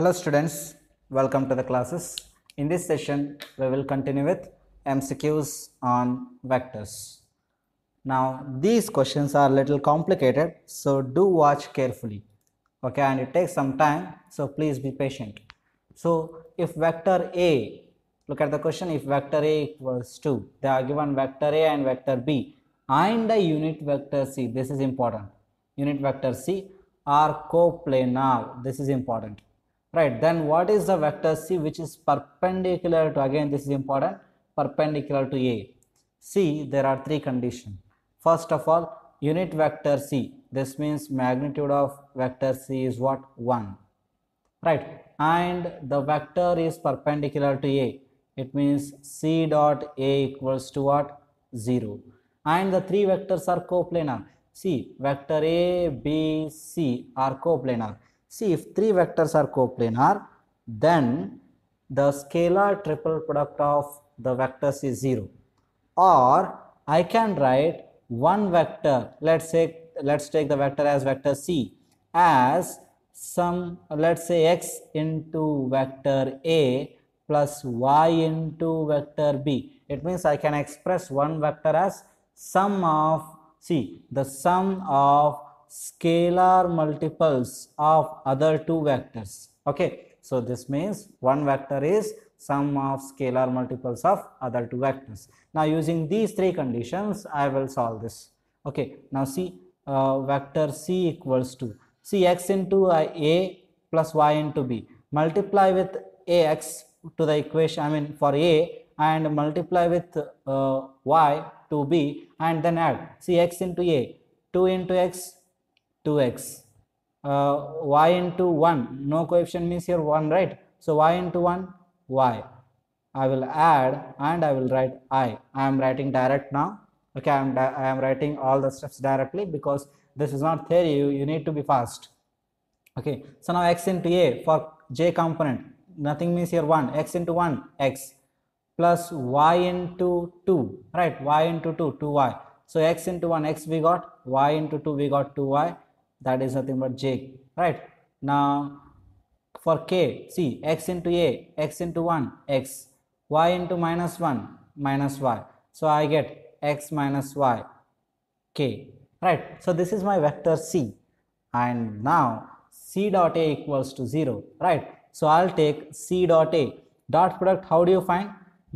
Hello students, welcome to the classes. In this session, we will continue with MCQs on vectors. Now, these questions are a little complicated, so do watch carefully. Okay, and it takes some time, so please be patient. So, if vector A, look at the question, if vector A equals 2, they are given vector A and vector B and the unit vector C, this is important. Unit vector C are coplanar, this is important right then what is the vector c which is perpendicular to again this is important perpendicular to a c there are three conditions first of all unit vector c this means magnitude of vector c is what 1 right and the vector is perpendicular to a it means c dot a equals to what 0 and the three vectors are coplanar see vector a b c are coplanar See if three vectors are coplanar then the scalar triple product of the vectors is 0 or I can write one vector let's say let's take the vector as vector C as some let's say x into vector A plus y into vector B it means I can express one vector as sum of see the sum of scalar multiples of other two vectors. Okay, so this means one vector is sum of scalar multiples of other two vectors. Now using these three conditions, I will solve this. Okay, now see uh, vector c equals to see x into a plus y into b multiply with ax to the equation I mean for a and multiply with uh, y to b and then add see x into a 2 into x 2x. Uh, y into 1, no coefficient means here 1, right? So y into 1, y. I will add and I will write i. I am writing direct now. Okay, I am, I am writing all the steps directly because this is not theory, you, you need to be fast. Okay, so now x into a for j component, nothing means here 1, x into 1, x plus y into 2, right? y into 2, 2y. So x into 1, x we got, y into 2 we got 2y that is nothing but j right now for k see x into a x into 1 x y into minus 1 minus y so i get x minus y k right so this is my vector c and now c dot a equals to 0 right so i'll take c dot a dot product how do you find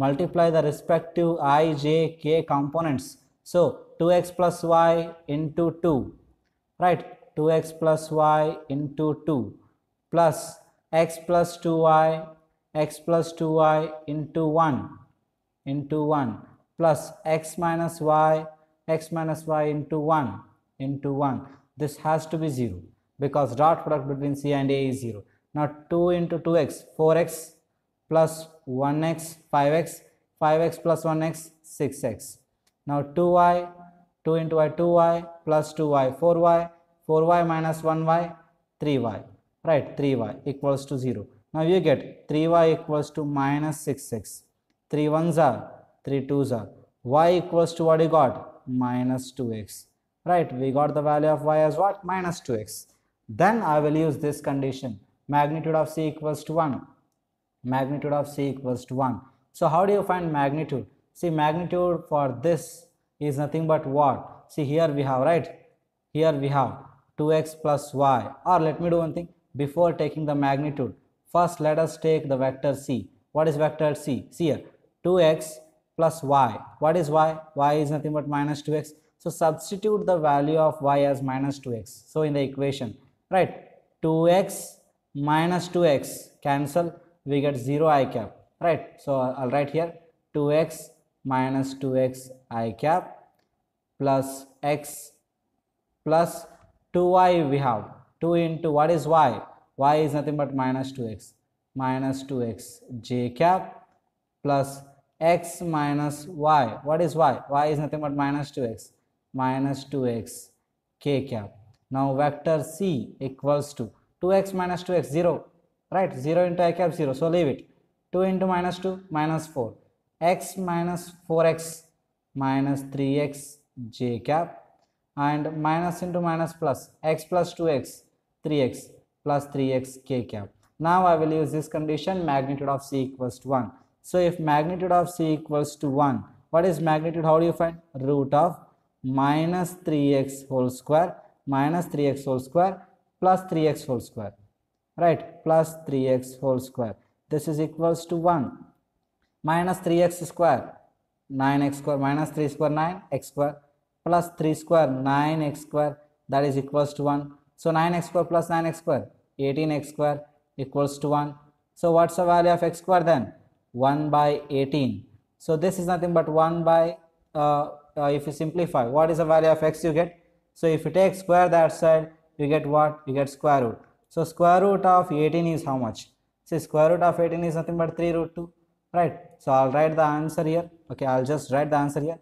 multiply the respective i j k components so 2x plus y into 2 right 2x plus y into 2 plus x plus 2y x plus 2y into 1 into 1 plus x minus y x minus y into 1 into 1 this has to be 0 because dot product between c and a is 0 now 2 into 2x 4x plus 1x 5x 5x plus 1x 6x now 2y 2 into y 2y plus 2y 4y 4y minus 1y, 3y, right? 3y equals to 0. Now you get 3y equals to minus 6x. 3 ones are, 3 twos are. y equals to what you got? Minus 2x, right? We got the value of y as what? Minus 2x. Then I will use this condition. Magnitude of c equals to 1. Magnitude of c equals to 1. So how do you find magnitude? See magnitude for this is nothing but what? See here we have, right? Here we have 2x plus y or let me do one thing before taking the magnitude first let us take the vector c what is vector c see here 2x plus y what is y y is nothing but minus 2x so substitute the value of y as minus 2x so in the equation right 2x minus 2x cancel we get 0 i cap right so i'll write here 2x minus 2x i cap plus x plus 2y we have 2 into what is y y is nothing but minus 2x minus 2x j cap plus x minus y what is y y is nothing but minus 2x minus 2x k cap now vector c equals to 2x minus 2x 0 right 0 into i cap 0 so leave it 2 into minus 2 minus 4 x minus 4x minus 3x j cap and minus into minus plus x plus 2x 3x plus 3x k cap. Now I will use this condition magnitude of c equals to 1. So if magnitude of c equals to 1, what is magnitude? How do you find? Root of minus 3x whole square minus 3x whole square plus 3x whole square. Right? Plus 3x whole square. This is equals to 1 minus 3x square 9x square minus 3 square 9 x square plus 3 square 9x square that is equals to 1 so 9x square plus 9x square 18x square equals to 1 so what's the value of x square then 1 by 18 so this is nothing but 1 by uh, uh, if you simplify what is the value of x you get so if you take square that side you get what you get square root so square root of 18 is how much see square root of 18 is nothing but 3 root 2 right so i'll write the answer here okay i'll just write the answer here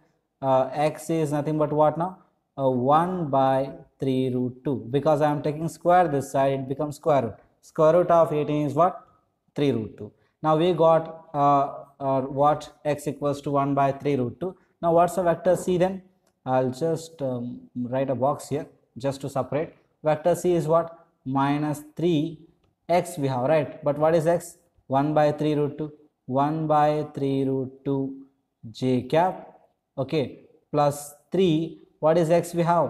uh, x is nothing but what now? Uh, 1 by 3 root 2. Because I am taking square this side, it becomes square root. Square root of 18 is what? 3 root 2. Now we got uh, uh, what x equals to 1 by 3 root 2. Now what's the vector c then? I'll just um, write a box here just to separate. Vector c is what? Minus 3 x we have right. But what is x? 1 by 3 root 2. 1 by 3 root 2 j cap okay plus 3 what is x we have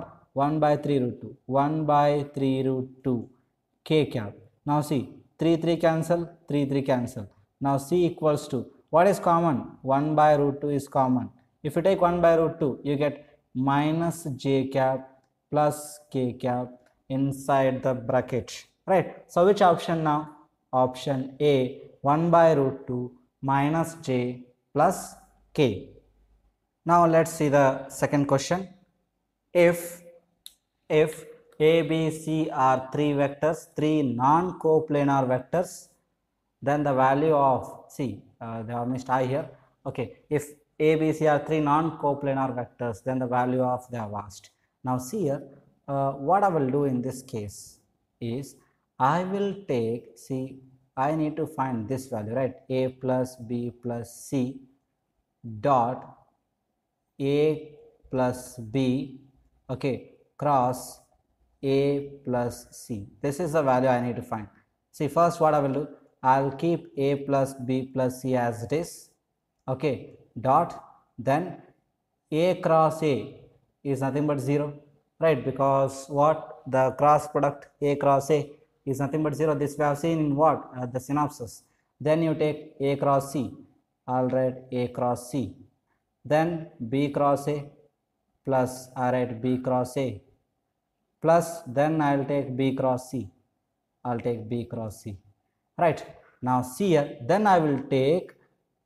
1 by 3 root 2 1 by 3 root 2 k cap now see 3 3 cancel 3 3 cancel now c equals to what is common 1 by root 2 is common if you take 1 by root 2 you get minus j cap plus k cap inside the bracket right so which option now option a 1 by root 2 minus j plus k now let us see the second question. If if A, B, C are three vectors, three non-coplanar vectors, then the value of C, uh, they are missed I here. Okay, if A, B, C are three non-coplanar vectors, then the value of they have Now see here, uh, what I will do in this case is I will take see I need to find this value right a plus b plus c dot a plus b okay cross a plus c this is the value i need to find see first what i will do i'll keep a plus b plus c as it is okay dot then a cross a is nothing but 0 right because what the cross product a cross a is nothing but 0 this we have seen in what uh, the synopsis then you take a cross c i'll write a cross c then b cross a plus write b cross a plus then I'll take b cross c I'll take b cross c right now see here then I will take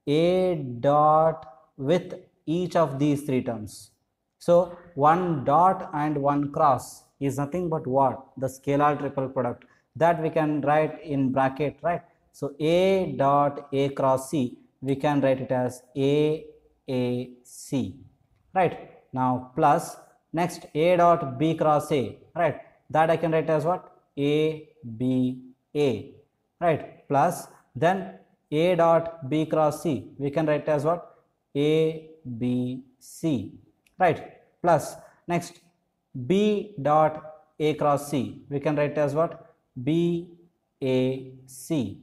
a dot with each of these three terms so one dot and one cross is nothing but what the scalar triple product that we can write in bracket right so a dot a cross c we can write it as a AC right now plus next A dot B cross A right that I can write as what A B A right plus then A dot B cross C we can write as what A B C right plus next B dot A cross C we can write as what B A C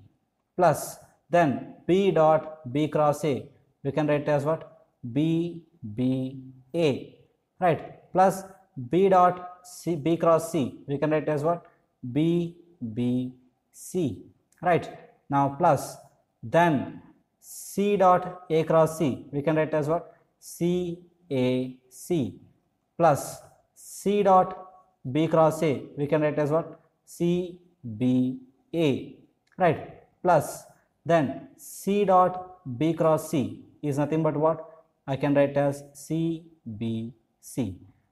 plus then B dot B cross A we can write as what B B A right plus B dot C B cross C we can write as what B B C right now plus then C dot A cross C we can write as what C A C plus C dot B cross A we can write as what C B A right plus then C dot B cross C is nothing but what I can write as CBC.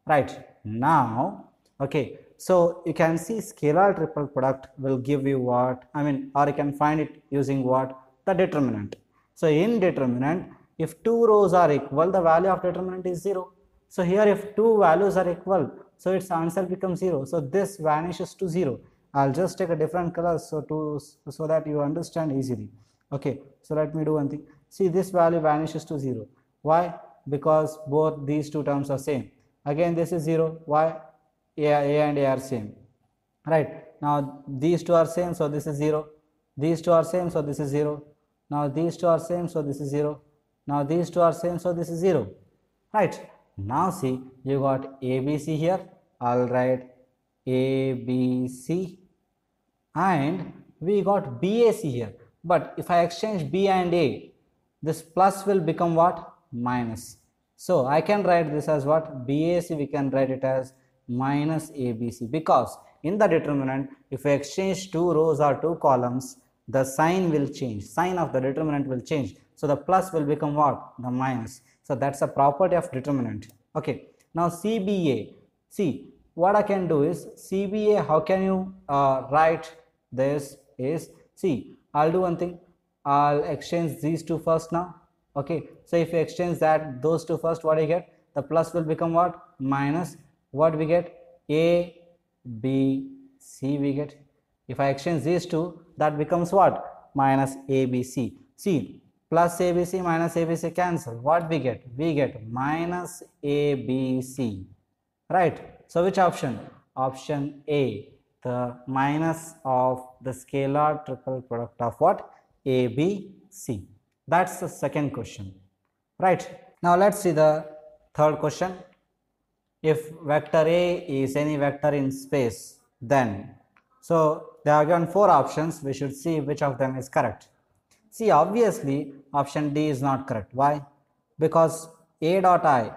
Right now, okay. So you can see scalar triple product will give you what I mean, or you can find it using what the determinant. So in determinant, if two rows are equal, the value of determinant is zero. So here, if two values are equal, so its answer becomes zero. So this vanishes to zero. I'll just take a different color so to so that you understand easily. Okay. So let me do one thing. See, this value vanishes to zero. Why? Because both these two terms are same. Again, this is 0. Why? A, A and A are same. Right. Now, these two are same, so this is 0. These two are same, so this is 0. Now, these two are same, so this is 0. Now, these two are same, so this is 0. Right. Now, see, you got ABC here. I'll write ABC and we got BAC here. But if I exchange B and A, this plus will become what? minus. So I can write this as what? BAC we can write it as minus ABC because in the determinant if I exchange two rows or two columns the sign will change. Sign of the determinant will change. So the plus will become what? The minus. So that's a property of determinant. Okay. Now CBA. See what I can do is CBA how can you uh, write this is see I'll do one thing. I'll exchange these two first now okay so if you exchange that those two first what do you get the plus will become what minus what we get a b c we get if i exchange these two that becomes what minus a b c see plus a b c minus a b c cancel what we get we get minus a b c right so which option option a the minus of the scalar triple product of what a b c that's the second question, right? Now let's see the third question. If vector A is any vector in space, then so they are given four options. We should see which of them is correct. See, obviously, option D is not correct. Why? Because A dot I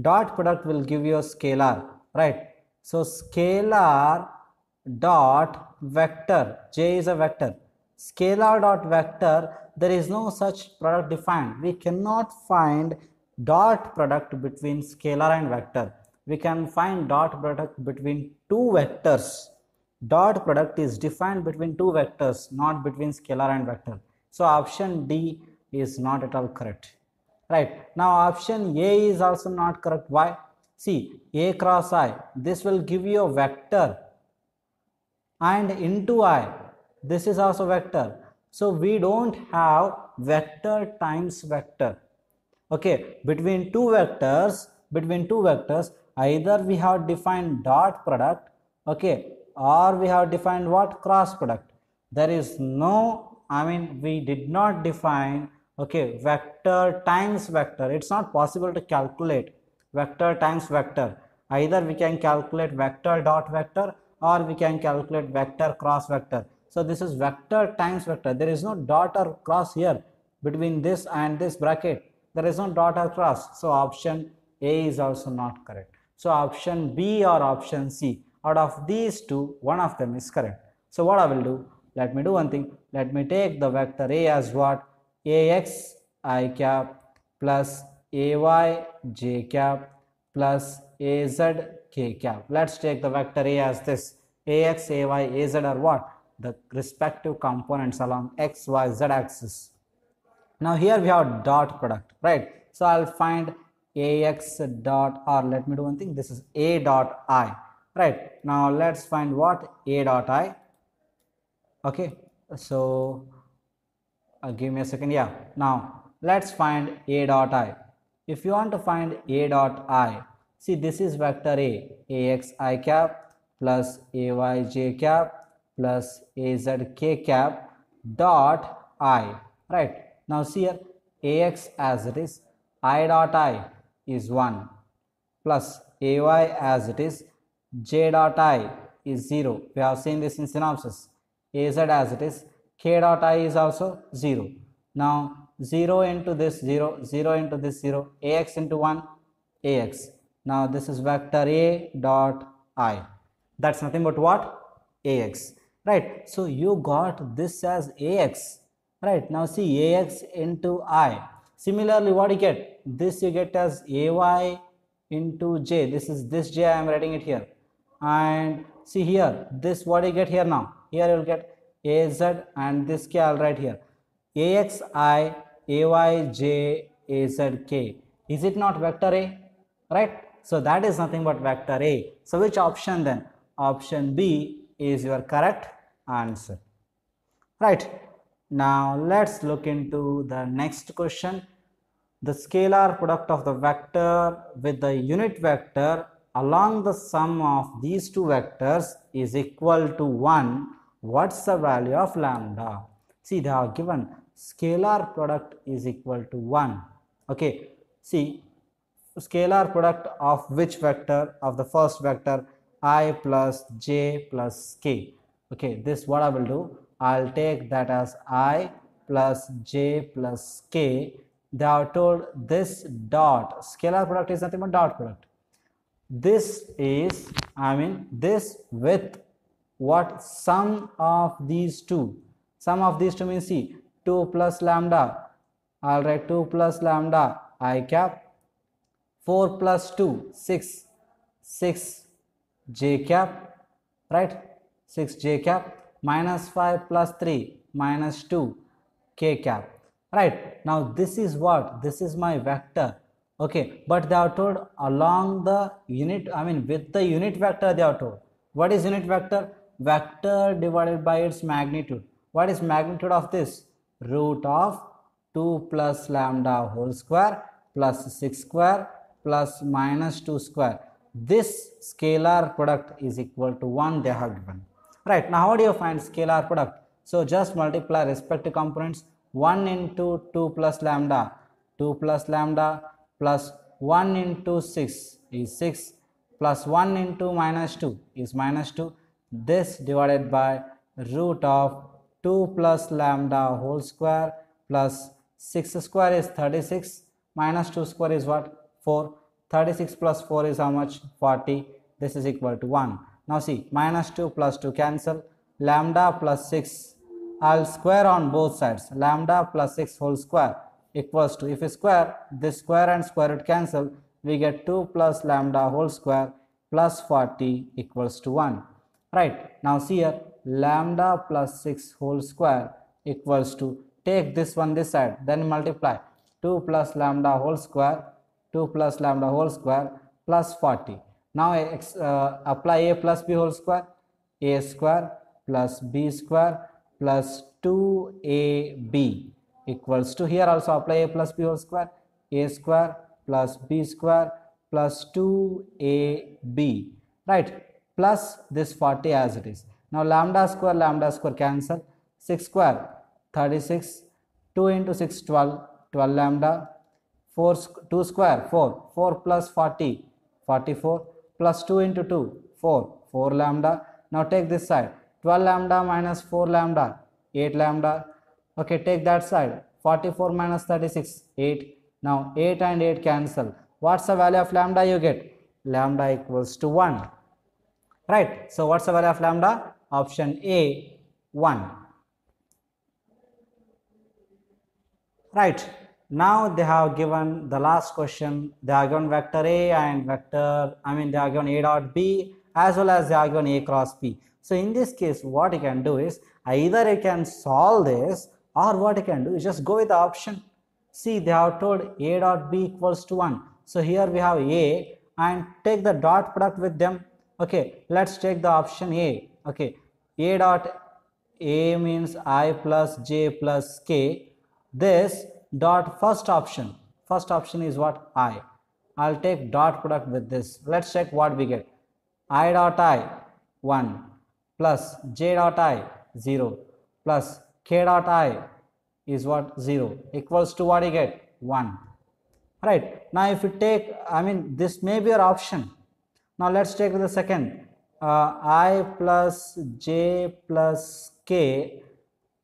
dot product will give you a scalar, right? So scalar dot vector j is a vector scalar dot vector there is no such product defined we cannot find dot product between scalar and vector we can find dot product between two vectors dot product is defined between two vectors not between scalar and vector so option d is not at all correct right now option a is also not correct why see a cross i this will give you a vector and into i this is also vector so we don't have vector times vector okay between two vectors between two vectors either we have defined dot product okay or we have defined what cross product there is no i mean we did not define okay vector times vector it's not possible to calculate vector times vector either we can calculate vector dot vector or we can calculate vector cross vector so this is vector times vector. There is no dot or cross here between this and this bracket. There is no dot or cross. So option A is also not correct. So option B or option C out of these two, one of them is correct. So what I will do? Let me do one thing. Let me take the vector A as what? Ax i cap plus Ay j cap plus Az k cap. Let's take the vector A as this. Ax, Ay, Az are what? the respective components along x, y, z axis. Now here we have dot product, right? So I'll find ax dot r. Let me do one thing. This is a dot i, right? Now let's find what a dot i. Okay, so uh, give me a second. Yeah. Now let's find a dot i. If you want to find a dot i, see this is vector a ax i cap plus ay j cap plus Azk cap dot i right now see here ax as it is i dot i is 1 plus ay as it is j dot i is 0 we have seen this in synopsis az as it is k dot i is also 0 now 0 into this 0 0 into this 0 ax into 1 ax now this is vector a dot i that's nothing but what ax right? So you got this as ax, right? Now see ax into i. Similarly, what you get? This you get as ay into j. This is this j, I am writing it here. And see here, this what you get here now? Here you will get az and this k I will write here. j az k. Is it not vector A? Right? So that is nothing but vector A. So which option then? Option B is your correct answer right now let's look into the next question the scalar product of the vector with the unit vector along the sum of these two vectors is equal to 1 what's the value of lambda see they are given scalar product is equal to 1 okay see scalar product of which vector of the first vector i plus j plus k okay this what I will do I'll take that as i plus j plus k they are told this dot scalar product is nothing but dot product this is I mean this with what sum of these two sum of these two means see 2 plus lambda I'll write 2 plus lambda i cap 4 plus 2 6 6 j cap right 6 j cap minus 5 plus 3 minus 2 k cap right now this is what this is my vector okay but they are told along the unit i mean with the unit vector they are told what is unit vector vector divided by its magnitude what is magnitude of this root of 2 plus lambda whole square plus 6 square plus minus 2 square this scalar product is equal to 1 they have given Right, now how do you find scalar product? So just multiply respective components 1 into 2 plus lambda, 2 plus lambda plus 1 into 6 is 6 plus 1 into minus 2 is minus 2. This divided by root of 2 plus lambda whole square plus 6 square is 36 minus 2 square is what 4 36 plus 4 is how much 40 this is equal to 1 now see minus 2 plus 2 cancel lambda plus 6 I'll square on both sides lambda plus 6 whole square equals to if we square this square and square root cancel we get 2 plus lambda whole square plus 40 equals to 1 right now see here lambda plus 6 whole square equals to take this one this side then multiply 2 plus lambda whole square 2 plus lambda whole square plus 40 now x, uh, apply a plus b whole square, a square plus b square plus 2ab equals to here also apply a plus b whole square, a square plus b square plus 2ab right plus this 40 as it is. Now lambda square lambda square cancel 6 square 36 2 into 6 12 12 lambda 4 2 square 4 4 plus 40 44 plus 2 into 2, 4, 4 lambda. Now take this side, 12 lambda minus 4 lambda, 8 lambda. Okay, take that side, 44 minus 36, 8. Now 8 and 8 cancel. What's the value of lambda you get? Lambda equals to 1. Right, so what's the value of lambda? Option A, 1. Right now they have given the last question they are given vector a and vector i mean they are given a dot b as well as they are given a cross b so in this case what you can do is either you can solve this or what you can do is just go with the option see they have told a dot b equals to 1 so here we have a and take the dot product with them okay let's take the option a okay a dot a means i plus j plus k this dot first option first option is what i i'll take dot product with this let's check what we get i dot i 1 plus j dot i 0 plus k dot i is what 0 equals to what you get 1 right now if you take i mean this may be your option now let's take the second uh, i plus j plus k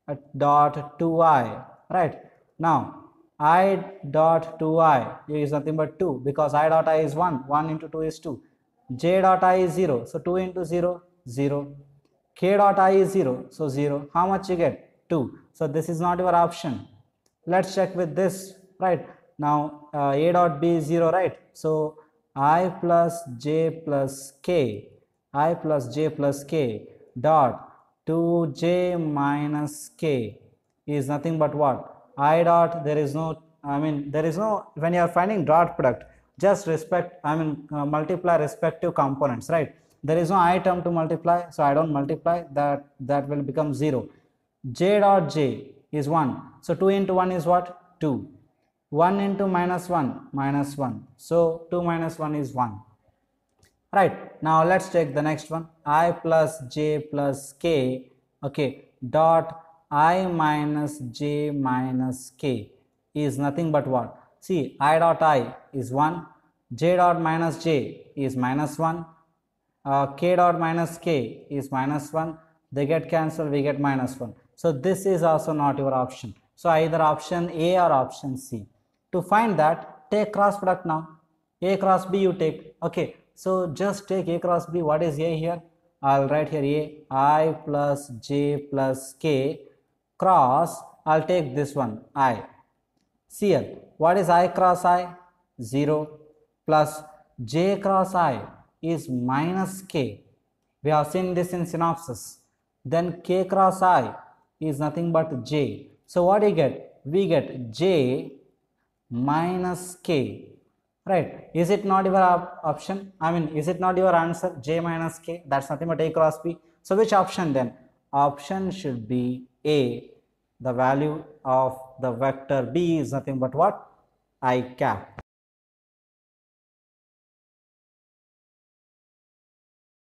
uh, dot 2i right now i dot 2i is nothing but 2 because i dot i is 1 1 into 2 is 2 j dot i is 0 so 2 into 0 0 k dot i is 0 so 0 how much you get 2 so this is not your option let's check with this right now uh, a dot b is 0 right so i plus j plus k i plus j plus k dot 2j minus k is nothing but what i dot there is no I mean there is no when you are finding dot product just respect I mean uh, multiply respective components right there is no i term to multiply so I don't multiply that that will become 0 j dot j is 1 so 2 into 1 is what 2 1 into minus 1 minus 1 so 2 minus 1 is 1 right now let's check the next one i plus j plus k okay dot i minus j minus k is nothing but what? See, i dot i is 1, j dot minus j is minus 1, uh, k dot minus k is minus 1, they get cancelled, we get minus 1. So, this is also not your option. So, either option A or option C. To find that, take cross product now. A cross B you take. Okay, so just take A cross B. What is A here? I'll write here A i plus j plus k cross I'll take this one I CL what is I cross I 0 plus J cross I is minus K we have seen this in synopsis then K cross I is nothing but J so what do you get we get J minus K right is it not your op option I mean is it not your answer J minus K that's nothing but A cross B so which option then option should be a, the value of the vector B is nothing but what? I cap.